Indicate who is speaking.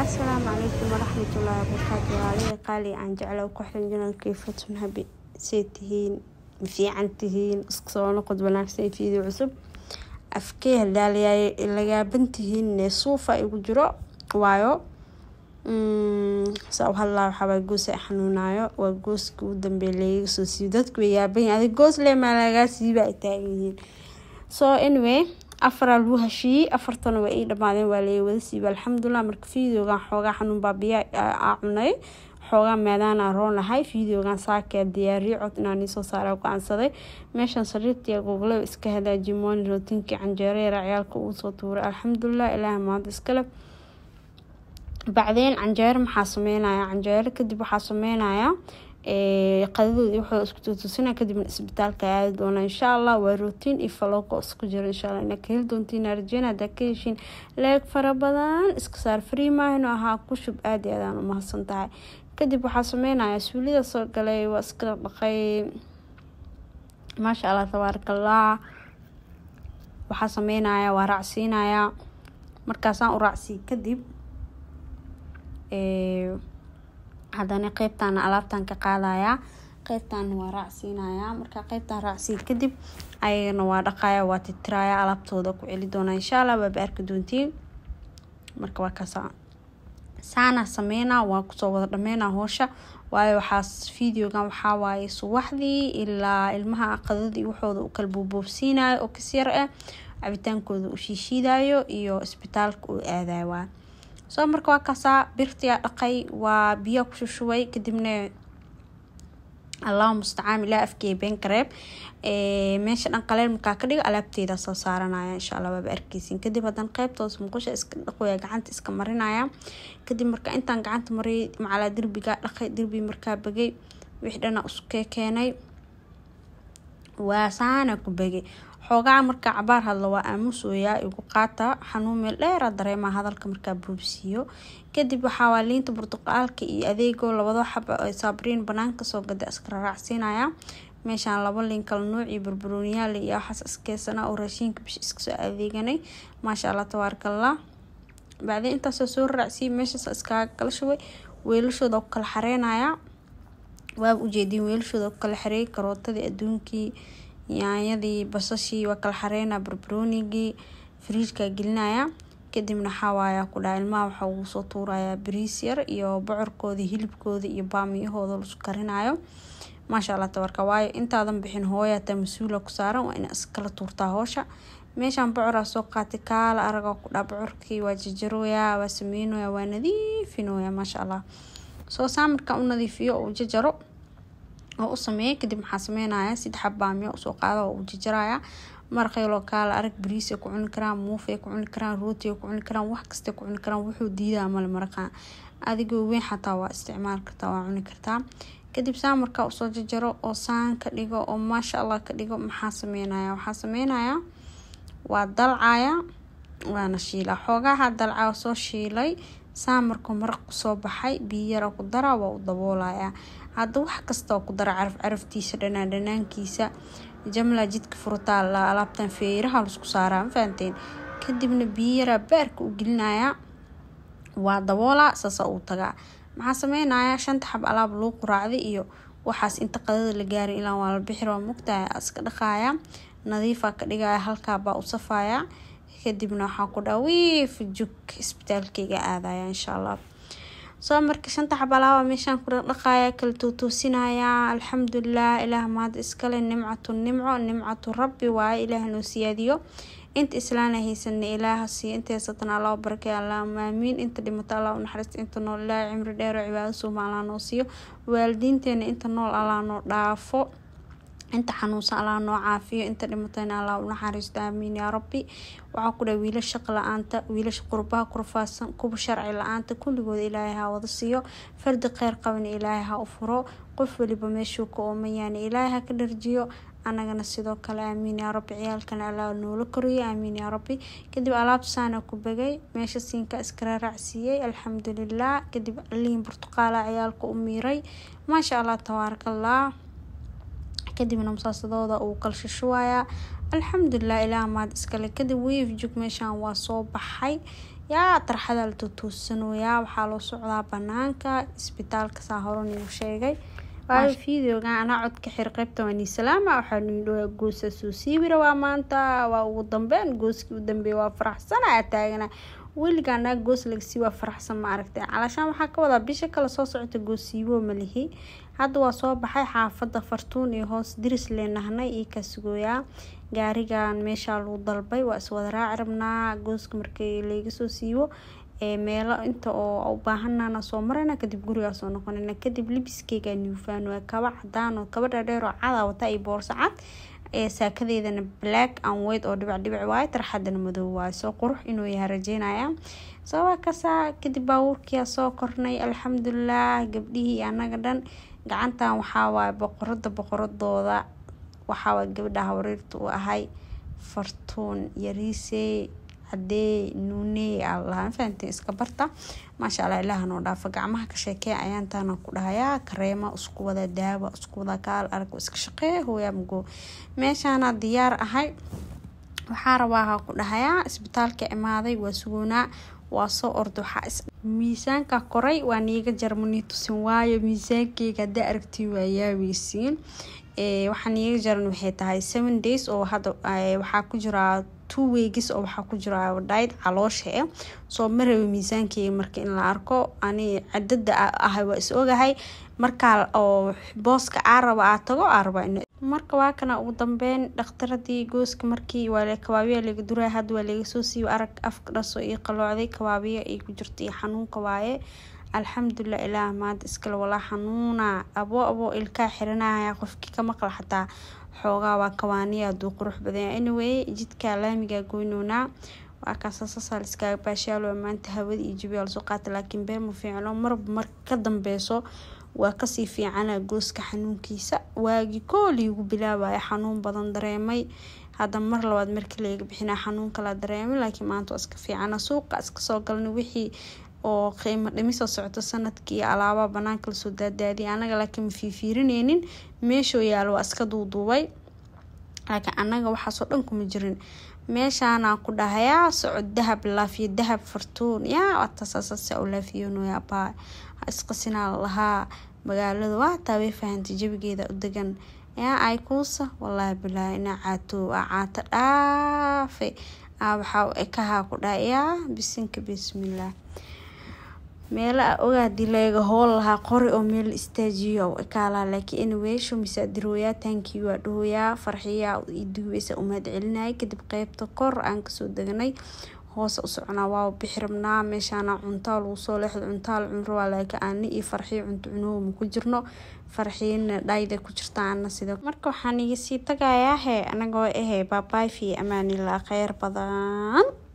Speaker 1: asalaamu calaykum waraxmatullaahi wabarakaatu waalida qaali aan jecla qoxin janalkii fatun habi say tihiin mafiican tihiin iska soo noqod wanaagsan fiideo cusub afkee hadaalayaay lagaaban tihiin suufa igu jiro waayo mm, saa u hadlaa waxaabaa goos ay xanuunaayo waa gooska ugu dambeey lagaga soo siiyo dadku way yaaban yahay adig goos le maa lagaa siiba ay taagan yihiin so anyway afaraa lagu heshiiyey afartana waa ii dhamaadeen waa wada siiba alxamdulilah marka videogan xoogaa xanuun baabiya cunay xoogaa maadaana roonahay videogan saakaa diyaariyey cod inaan iisoo saara go-aansaday meeshaan sariirtii google iska hadaajiyay mooni rootinkii canjeereera ciyaalka uu soo tuuray alxamdulilah ilaaha maanta iskale bacdeen canjeero maxaa sameynaya canjeero kadib waxaa sameynayaa qadadoodii wuxuu isku tutusina kadibna isbitaalka aadi doona insha allah waa rootiin iyo faloko isku jiro insha allah inaa ka heli doontiin arjeen haddaa ka heshiin leeg fara badan iska saar free maahino ahaa ku shub aada aadaan u tahay kadib waxaa sameynayaa suulida soo galay waa iska dhaqay maasha allah tabaarakallah waxaa sameynayaa waa raacsiinayaa markaasaan u raacsiiy kadib hadana qeybtaan alaabtan ka qaadayaa qeybtan waa raacsiinaya marka qeybtan raacsiid kadib ayagana waa dhaqaya waa titiraya alaabtooda ku celi doona insha alla waaba arki doontiin marka waa kasaa saana sameyna waa kusoo wada dhameyna hoosha waayo waxaas videogan waxaa waaye subaxdii ilaa ilmaha qadadii waxooda u kala buuboobsiinayo oo kasyar yar ah eh, cabitaankooda u shiishiidayo iyo isbitaalka u aadayo waa soo marka waa kaasaa birtiyaa dhaqay waa biyo kushushuway kadibna allah mustacaam ilaa afkee been eh, meesha dhan qaleel markaa ka dhigo alaabteeda soo saaranaya insha allah waaba arkeysin kadib haddana qeybtoos muqusha iska dhaqwaya gacanta iska marinaya kadib marka intaan gacanta mariyay macalaa derbigaa dhaqay derbi markaa bagay wixii dhana isu kee keenay waasaana ku bagay xoogaa marka cabaar hadla waa aamusoyaa igu qaata xanuun meel dheera dareemaa hadalka markaa buubsiiyo kadib waxaa liinta burtuqaalka iyo adeegoo labado xab ah sabriin banaanka soo gada iskala raacsiinaya meeshaan labo liin kala nuuc iyo barbaroniyaal iyo waxaas iskeysana oo raashiinka bish iska soo adeeganay maasha allah tabaarakallah bacdii intaasoo soo raacsiiyey meeshaas iskaga kala shubay weelashooda kala xareynayaa waaba ujeediin weelashooda kala xareey karootadii adduunkii yaanyadii basashii waa kala xareynaa barbaroonigii firiijkaa gelinaya kadibna xaawaayaa ku dhaha ilmaha waxaa ugu soo tuurayaa bariis yar iyo bocorkoodii hilibkooda iyo baamiyahooda lasu karinayo maasha allah tabarka waayo intaadan bixin hooyataa mas-uula ku saaran waa in iskala tuurtaa hoosha meeshaan bocoraa soo qaatay kaala aragaa ku dhaha bocorkii waa jajarooyaa waa sameynooyaa waa nadiifinoyaa maasha allah soo saa u nadiifiyo uu jajaro oo u sameey kadib maxaa sameynaya saddex abaamiya usoo qaada oo u jajaraya maraqeyloo kaala arag bariisa ku cuni karaan muufay ku cuni karaan rooti ku cuni karaan wax kasta ku cuni karaan wuxuu diidaa male maraqa adigoo weyn xataa waa isticmaal kartaa waa cuni kartaa kadib saa markaa usoo jajaro oo saan ka dhigo oo maasha allah ka dhigo maxaa sameynaya waxaa sameynaya waa dalcaya waana shiila xoogaha dalca soo shiilay saa markuu maraq kusoo baxay biyo yar ku daraa waa u daboolayaa hadda wax kastaoo ku dara caraf caraftiisa dhanaan dhanaankiisa jamla jidka furtaa alaabtan feeraha lasku saaraa ma kadibna biyo yaraa baarka u gelinayaa waa daboolaa saasaa uu tagaa maxaa sameynayaa shanta xab alaab lou quraacday iyo waxaas inta qadada la gaaray ilaa waa la bixir waa mugtaha iska dhaqaaya nadiifaa ka dhigaya halkaabaa u safayaa kadibna waxaan ku dhaha wiif jug isbitaalkayga aadaya insha allah soo marka shanta xabalaawa meeshaan ku dhaqdhaqaaya kala tuutuusinaya alxamdulilah ilaah maad iskale nimcatu nimco nimcatu rabbi waaye ilaah noo siyaadiyo inta islaana haysana ilaaha siiyo inta haysatana allah barakay allahuma aamiin inta dhimato allah u inta nool ilaaha cimri dheero cibaado suumaallaa noo siiyo waalidiinteena inta nool allah noo dhaafo inta xanuunsan allah noo caafiyo inta dhimatayna allah u naxariisto aamiin yaa rabbi waxaa ku dhaha wiila shaq la-aanta wiilasha qurbaha kurfaadsan kuwa sharci la-aanta kulligood ilaahay ha wada siiyo fardi kheyr qabana ilaahay ha u furo qof weliba meeshuu ka ooman yaana ilaahay ha ka dharjiyo anagana sidoo kale aamiin yaa rabbi ciyaalkana allah noola koriyo aamiin yaa rabbi kadib alaab saana ku bagay meesha siinka iskala raacsiiyey alxamdulilah kadib liin burtuqaala ciyaalka u miiray maasha allah tabaarakallah kadibna musaasadooda uu kalsha alxamdulilah ilaa maad iskale kadib weifjug meeshaan waa soo baxay yaa tarxadaa la tutuusanooyaa waxaa loo socdaa banaanka isbitaalka saa horan igu sheegay waayo videogan anaa codka xir qaybta waa niisalaama salaama waxaa nii dhawaa goosaa soo siibira waa maanta waa ugu dambeen gooskii u dambeeya waa faraxsanaa taagana weligaa naag laga siiwaa faraxsan ma aragta calashaan waxaa ka wadaa bisha kale soo socota goosiiwo malihi hadda waa soo baxay xaafada fartuun iyo hoos diris leenahnay iyo kasugooyaa gaarigan meeshaa lagu dalbay waa iswada raaci rabnaa gooska markii layga soo siiwo meelo inta oo u soo marana kadib gurigaa soo kadib libiskeyga nuufaan waa kaba cadaan oo kaba dhaadheer oo cada wataa iyo boorso cad ee saakadeydana black an weyt oo dhibac dhibac waay tarxadana madow waay soo qurux inuu yahay rajeynaya sabaa kasaa kadib baabuurkiia soo kornay alxamdulilah gabdhihii anaga dhan gacantan waxaawaay boqorada boqoradooda waxaawaay gabadha hawriirta u ahay fartuun yariisey hadee nuuney aa iska barta maasha allah ilaaha noo dhaafa gacmaha ka sheekeya ayaantaana ku dhahayaa kareema isku wada daawa isku wada kaal arag iska shaqee hooya mugo meeshaana diyaar ahay waxaa rabaaha ku dhahayaa isbitaalka imaaday waa sugoonaa waa soo orda waxaa is miisaanka koray waa niiga jarmani tusin waayo miisaankeyga haddaa aragti waayaaweysiin waxaa niiga jaran waxay tahay seven days oo hadda waxaa ku jiraa two weegis oo waxaa ku jira dhayd caloosha eh soo ma raba miisaankeyga marka in la arko ani cadada ahay waa is ogahay markaa oo booska aa raba aa tago aa rabaa in marka waa kana ugu dambeyn dhakhtaradii gooska markii waa kabaabiya laga duraa hadda waa laga soo siiyo arag afka dhasoo io qaloocday kabaabiya ay ku jirto xanuunka waaye alxamdulilah ilaah maanta iskale walaa xanuuna abo abo ilkaa xiranaya qofkii ka maqla xataa xoogaa waa kawaaniya aduu qurux badanya anyway jidka laamiga goynuunaa waa kaasasasaa liskaaga baashaalo maanta hawada iyo jabiyaa lasoo qaata laakiin been ma fiicno marba mar ka dambeyso waa kasii fiicana gooska xanuunkiisa waagi koolii ugu bilaabaya xanuun badan dareemay hadda mar labaad markii laga bixinaa xanuun kalaa dareemay laakiin maanta waa iska fiicana suuqa iskasoo galna wixii oo qiimo dhimisoo socoto sanadkii alaabaa banaanka lasoo daadaadiyay anaga laakiin ma fiifiirineynin meeshuu yaalo waa iska duuduubay laakiin anaga waxaasoo dhan kuma jirin meeshaanaan ku dhahayaa socod dahab laafiyo dahab fartuun yaa watasasasa u laafiyonyaabaa isqasinaa lalahaa magaaladu waataa way fahantay jabigeeda u degan yaa ay kuusa bilaa inaa caato aa caato dhaafay aa waxaa ekahaa ku dhahayaa bisinka bismillaah meela ogaa layga hool lahaa qori oo meel istaajiyo ekaalaa laakiin in weesho mise dirooyaa taankiiwaa dhahoyaa farxiyaa iduweysa umahad celinaya kadib qeybta kor aan kasoo deganay hoose u soconaa waa bixi rabnaa meeshaana cuntaa lagu soo leexda cuntaa la cun rabaa laaka aana iyo farxiyo cunto cunohoma ku jirno farxiina dhayda ku jirtaa ana sida marka waxaan iga sii tagayaa he anagoo ahe baabaayfi amaani la kheyr badan